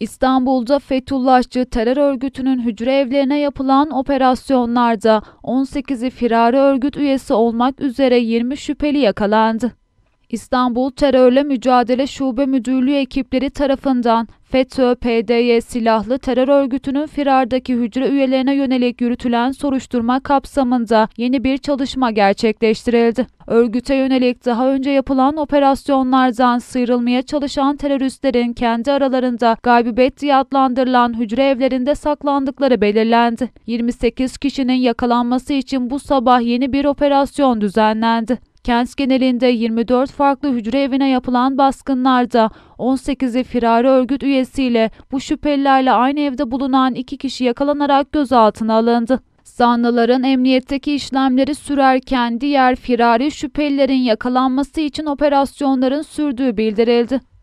İstanbul'da Fethullahçı terör örgütünün hücre evlerine yapılan operasyonlarda 18'i firarı örgüt üyesi olmak üzere 20 şüpheli yakalandı. İstanbul Terörle Mücadele Şube Müdürlüğü ekipleri tarafından FETÖ, PDY silahlı terör örgütünün firardaki hücre üyelerine yönelik yürütülen soruşturma kapsamında yeni bir çalışma gerçekleştirildi. Örgüte yönelik daha önce yapılan operasyonlardan sıyrılmaya çalışan teröristlerin kendi aralarında gaybibet diye adlandırılan hücre evlerinde saklandıkları belirlendi. 28 kişinin yakalanması için bu sabah yeni bir operasyon düzenlendi. Kent genelinde 24 farklı hücre evine yapılan baskınlarda 18'i firari örgüt üyesiyle bu şüphelilerle aynı evde bulunan iki kişi yakalanarak gözaltına alındı. Zanlıların emniyetteki işlemleri sürerken diğer firari şüphelilerin yakalanması için operasyonların sürdüğü bildirildi.